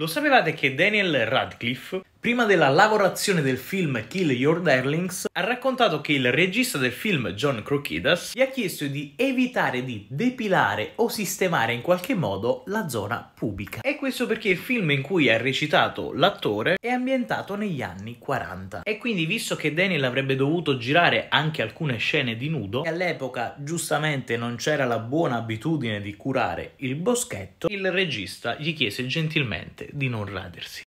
Lo sapevate che Daniel Radcliffe, prima della lavorazione del film Kill Your Darlings, ha raccontato che il regista del film John Crokidas gli ha chiesto di evitare di depilare o sistemare in qualche modo la zona pubica. E questo perché il film in cui ha recitato l'attore è ambientato negli anni 40. E quindi visto che Daniel avrebbe dovuto girare anche alcune scene di nudo, e all'epoca giustamente non c'era la buona abitudine di curare il boschetto, il regista gli chiese gentilmente di non radersi.